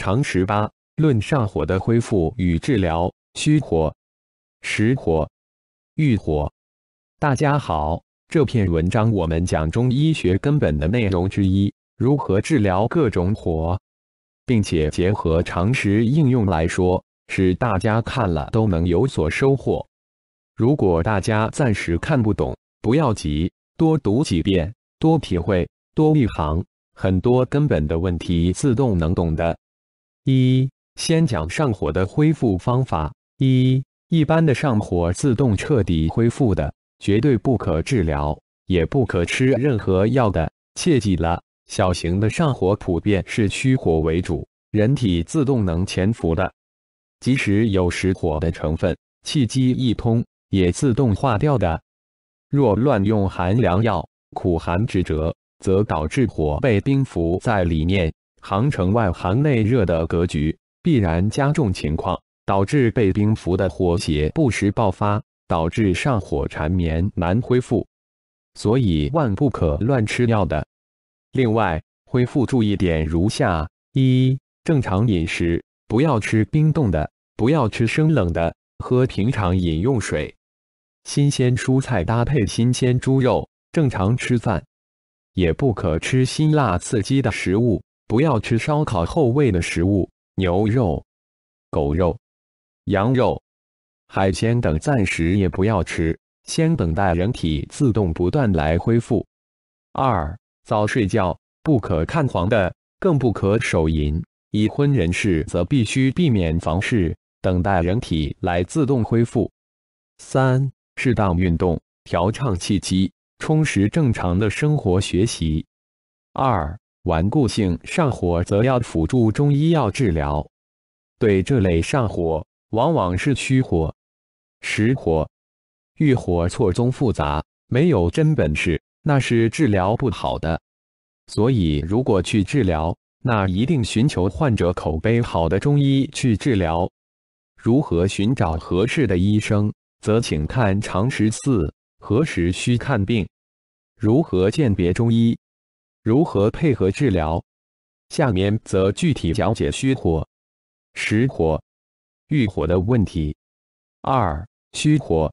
常识八论上火的恢复与治疗：虚火、实火、郁火。大家好，这篇文章我们讲中医学根本的内容之一，如何治疗各种火，并且结合常识应用来说，使大家看了都能有所收获。如果大家暂时看不懂，不要急，多读几遍，多体会，多一行，很多根本的问题自动能懂的。一，先讲上火的恢复方法。一，一般的上火自动彻底恢复的，绝对不可治疗，也不可吃任何药的，切记了。小型的上火普遍是虚火为主，人体自动能潜伏的，即使有实火的成分，气机一通，也自动化掉的。若乱用寒凉药、苦寒之折，则导致火被冰伏在里面。杭城外，寒内热的格局必然加重情况，导致被冰敷的火邪不时爆发，导致上火缠绵难恢复，所以万不可乱吃药的。另外，恢复注意点如下：一、正常饮食，不要吃冰冻的，不要吃生冷的，喝平常饮用水，新鲜蔬菜搭配新鲜猪肉，正常吃饭，也不可吃辛辣刺激的食物。不要吃烧烤后味的食物，牛肉、狗肉、羊肉、海鲜等暂时也不要吃，先等待人体自动不断来恢复。二、早睡觉，不可看黄的，更不可手淫。已婚人士则必须避免房事，等待人体来自动恢复。三、适当运动，调畅气机，充实正常的生活学习。二。顽固性上火则要辅助中医药治疗，对这类上火，往往是虚火、实火、郁火错综复杂，没有真本事那是治疗不好的。所以，如果去治疗，那一定寻求患者口碑好的中医去治疗。如何寻找合适的医生，则请看常识四何时需看病，如何鉴别中医。如何配合治疗？下面则具体讲解虚火、实火、欲火的问题。二虚火、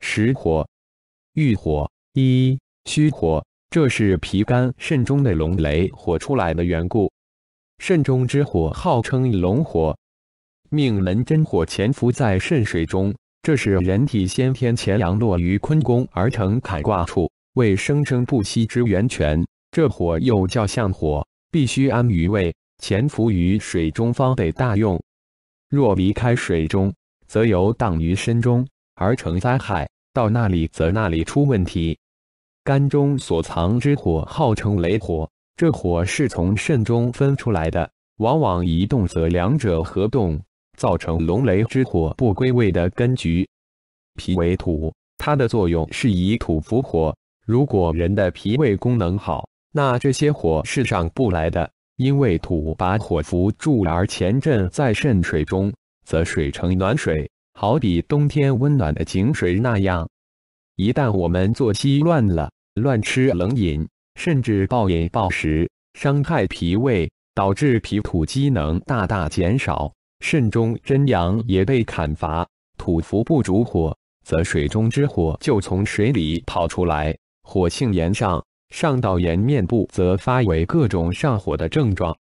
实火、欲火。一虚火，这是脾、肝、肾中的龙雷火出来的缘故。肾中之火号称龙火，命门真火潜伏在肾水中，这是人体先天乾阳落于坤宫而成坎卦处，为生生不息之源泉。这火又叫象火，必须安于位，潜伏于水中方得大用。若离开水中，则游荡于身中而成灾害。到那里，则那里出问题。肝中所藏之火号称雷火，这火是从肾中分出来的，往往一动则两者合动，造成龙雷之火不归位的根局。脾为土，它的作用是以土伏火。如果人的脾胃功能好，那这些火是上不来的，因为土把火扶住，而前阵在渗水中，则水成暖水，好比冬天温暖的井水那样。一旦我们作息乱了，乱吃冷饮，甚至暴饮暴食，伤害脾胃，导致脾土机能大大减少，肾中真阳也被砍伐，土扶不主火，则水中之火就从水里跑出来，火性炎上。上导炎面部，则发为各种上火的症状，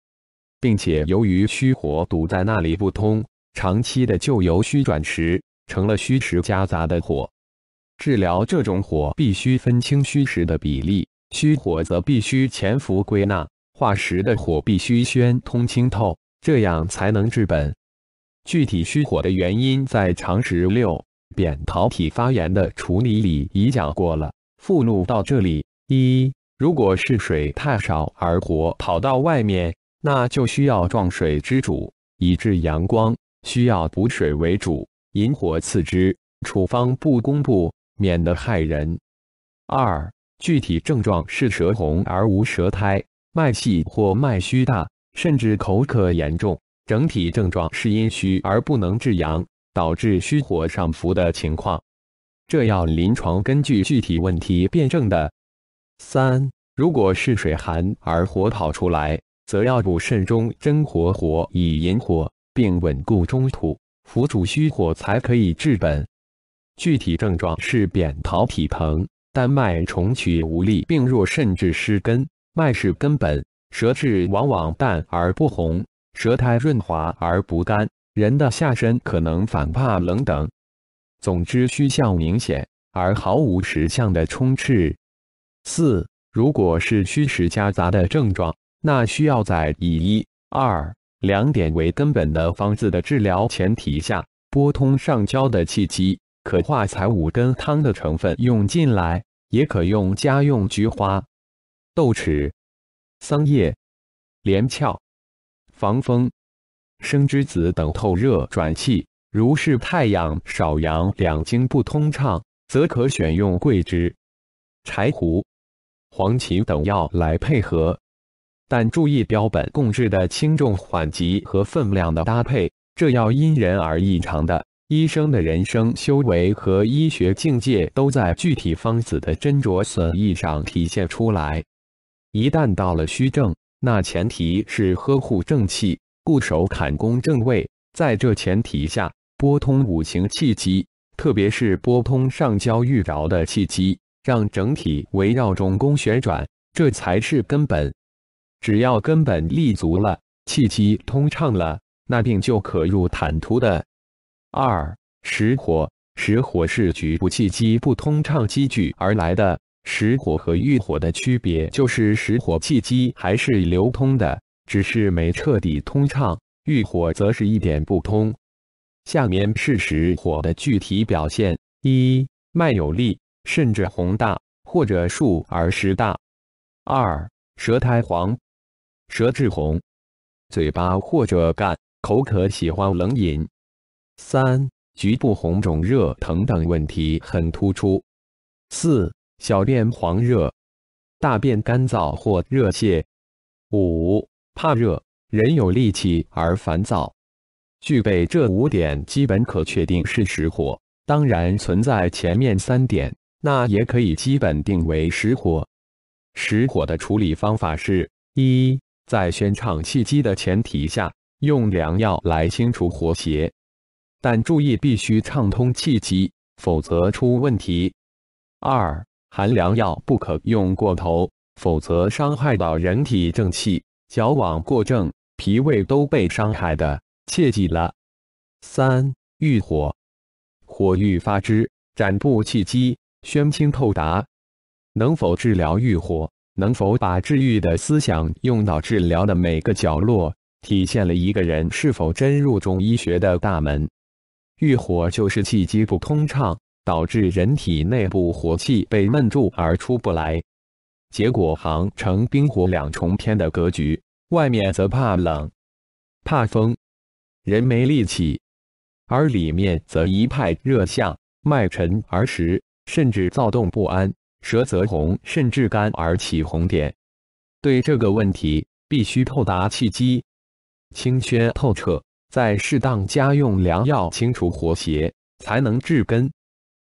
并且由于虚火堵在那里不通，长期的就由虚转实，成了虚实夹杂的火。治疗这种火，必须分清虚实的比例，虚火则必须潜伏归纳化实的火，必须宣通清透，这样才能治本。具体虚火的原因，在常识六扁桃体发炎的处理里已讲过了，附录到这里一。如果是水太少而火跑到外面，那就需要壮水之主，以致阳光，需要补水为主，引火次之。处方不公布，免得害人。二、具体症状是舌红而无舌苔，脉细或脉虚大，甚至口渴严重。整体症状是阴虚而不能治阳，导致虚火上浮的情况。这要临床根据具体问题辩证的。三，如果是水寒而火跑出来，则要补肾中真火，火以引火，并稳固中土，扶主虚火才可以治本。具体症状是扁桃体疼、丹脉重取无力，病弱甚至失根脉是根本，舌质往往淡而不红，舌苔润滑而不干，人的下身可能反怕冷等。总之，虚象明显而毫无实象的充斥。四，如果是虚实夹杂的症状，那需要在以一二两点为根本的方子的治疗前提下，拨通上焦的气机，可化采五根汤的成分用进来，也可用家用菊花、豆豉、桑叶、连翘、防风、生栀子等透热转气。如是太阳少阳两经不通畅，则可选用桂枝、柴胡。黄芪等药来配合，但注意标本共治的轻重缓急和分量的搭配，这要因人而异。常的医生的人生修为和医学境界都在具体方子的斟酌损益上体现出来。一旦到了虚症，那前提是呵护正气，固守坎宫正位，在这前提下拨通五行气机，特别是拨通上焦郁着的气机。让整体围绕中宫旋转，这才是根本。只要根本立足了，气机通畅了，那病就可入坦途的。二实火，实火是局部气机不通畅积聚而来的。实火和欲火的区别就是实火气机还是流通的，只是没彻底通畅；欲火则是一点不通。下面是实火的具体表现：一脉有力。甚至红大，或者数而实大。二、舌苔黄，舌质红，嘴巴或者干，口渴，喜欢冷饮。三、局部红肿、热、疼等问题很突出。四、小便黄热，大便干燥或热泻。五、怕热，人有力气而烦躁。具备这五点，基本可确定是实火。当然存在前面三点。那也可以基本定为实火。实火的处理方法是：一，在宣畅气机的前提下，用凉药来清除火邪，但注意必须畅通气机，否则出问题。二，寒凉药不可用过头，否则伤害到人体正气，矫枉过正，脾胃都被伤害的，切记了。三，郁火，火欲发之，斩不气机。宣清透达，能否治疗欲火？能否把治愈的思想用到治疗的每个角落？体现了一个人是否真入中医学的大门。欲火就是气机不通畅，导致人体内部火气被闷住而出不来，结果行成冰火两重天的格局。外面则怕冷、怕风，人没力气；而里面则一派热象，脉沉而实。甚至躁动不安，舌则红甚至干而起红点。对这个问题，必须透达气机，清宣透彻，再适当加用良药清除活邪，才能治根。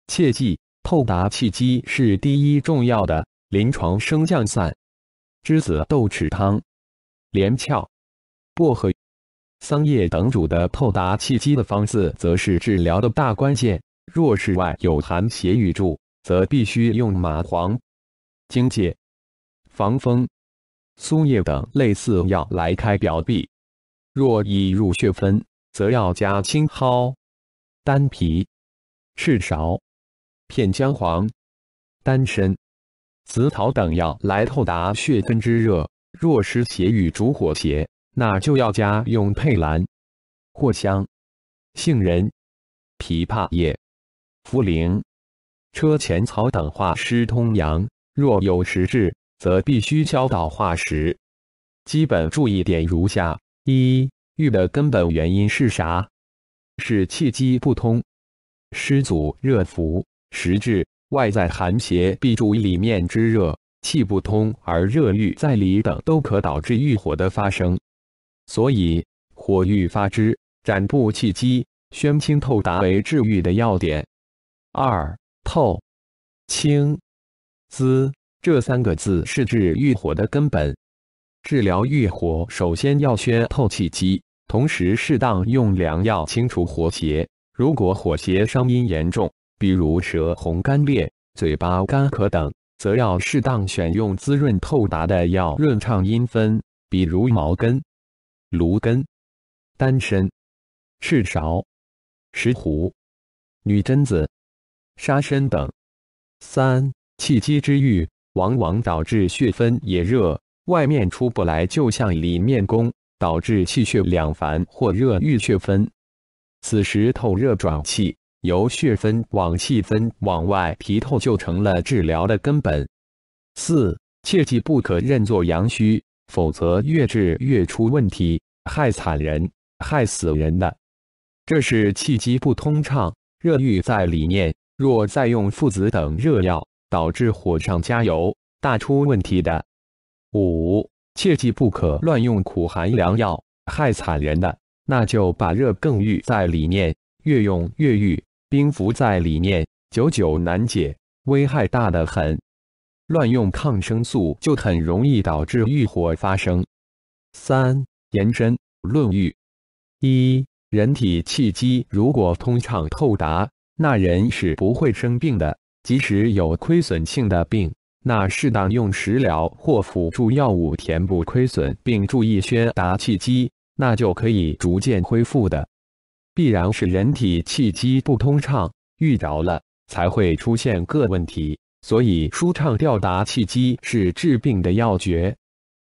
切记，透达气机是第一重要的。临床升降散、栀子豆豉汤、连翘、薄荷、桑叶等主的透达气机的方子，则是治疗的大关键。若是外有寒邪郁住，则必须用麻黄、荆芥、防风、苏叶等类似药来开表壁；若已入血分，则要加青蒿、丹皮、赤芍、片姜黄、丹参、紫草等药来透达血分之热；若是邪与主火邪，那就要加用佩兰、藿香、杏仁、枇杷叶。茯苓、车前草等化湿通阳；若有实质，则必须消导化石。基本注意点如下：一、郁的根本原因是啥？是气机不通，湿阻热伏，实质外在寒邪必助里面之热，气不通而热郁在里等，都可导致郁火的发生。所以，火郁发之，展布气机，宣清透达为治愈的要点。二透清滋这三个字是治欲火的根本。治疗欲火，首先要宣透气机，同时适当用凉药清除火邪。如果火邪伤阴严重，比如舌红干裂、嘴巴干渴等，则要适当选用滋润透达的药润畅阴分，比如茅根、芦根、丹参、赤芍、石斛、女贞子。杀身等。三气机之郁，往往导致血分也热，外面出不来，就向里面攻，导致气血两烦或热郁血分。此时透热转气，由血分往气分往外皮透，就成了治疗的根本。四切记不可认作阳虚，否则越治越出问题，害惨人，害死人的。这是气机不通畅，热郁在里面。若再用附子等热药，导致火上加油，大出问题的。五，切记不可乱用苦寒凉药，害惨人的。那就把热更郁在里面，越用越郁，冰伏在里面，久久难解，危害大得很。乱用抗生素就很容易导致欲火发生。三，延伸论欲。一，人体气机如果通畅透达。那人是不会生病的，即使有亏损性的病，那适当用食疗或辅助药物填补亏损，并注意宣达气机，那就可以逐渐恢复的。必然是人体气机不通畅遇着了，才会出现各问题。所以，舒畅调达气机是治病的要诀。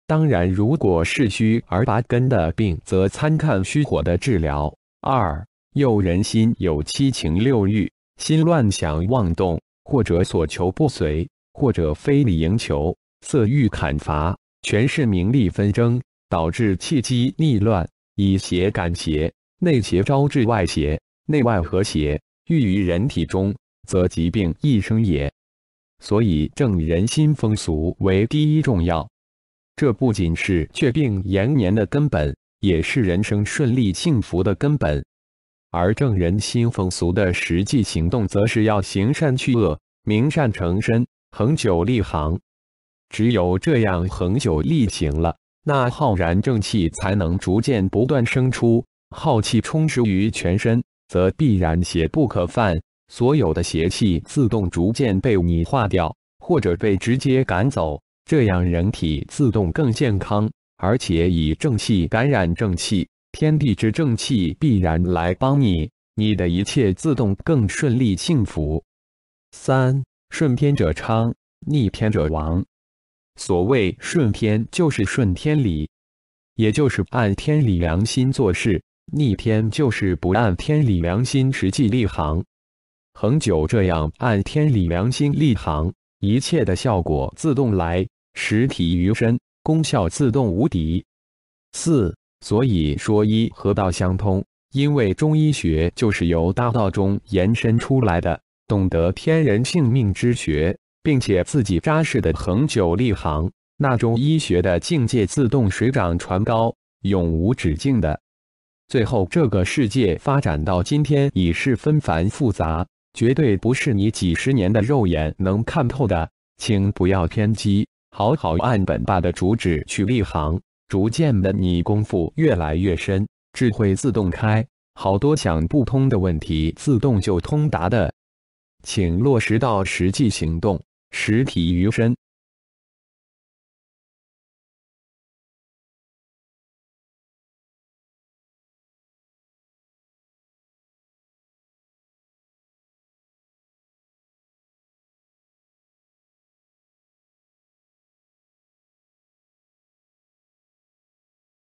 当然，如果是虚而拔根的病，则参看虚火的治疗。二。又人心有七情六欲，心乱想妄动，或者所求不遂，或者非礼迎求，色欲砍伐，全是名利纷争，导致气机逆乱，以邪感邪，内邪招致外邪，内外和谐，郁于人体中，则疾病易生也。所以正人心风俗为第一重要，这不仅是却病延年的根本，也是人生顺利幸福的根本。而正人心风俗的实际行动，则是要行善去恶，明善成身，恒久立行。只有这样恒久立行了，那浩然正气才能逐渐不断生出，浩气充实于全身，则必然邪不可犯，所有的邪气自动逐渐被你化掉，或者被直接赶走。这样人体自动更健康，而且以正气感染正气。天地之正气必然来帮你，你的一切自动更顺利、幸福。三顺天者昌，逆天者亡。所谓顺天就是顺天理，也就是按天理良心做事；逆天就是不按天理良心实际立行。恒久这样按天理良心立行，一切的效果自动来，实体于身，功效自动无敌。四。所以说，医和道相通，因为中医学就是由大道中延伸出来的。懂得天人性命之学，并且自己扎实的恒久立行，那中医学的境界自动水涨船高，永无止境的。最后，这个世界发展到今天已是纷繁复杂，绝对不是你几十年的肉眼能看透的。请不要偏激，好好按本爸的主旨去立行。逐渐的，你功夫越来越深，智慧自动开，好多想不通的问题自动就通达的，请落实到实际行动，实体于身。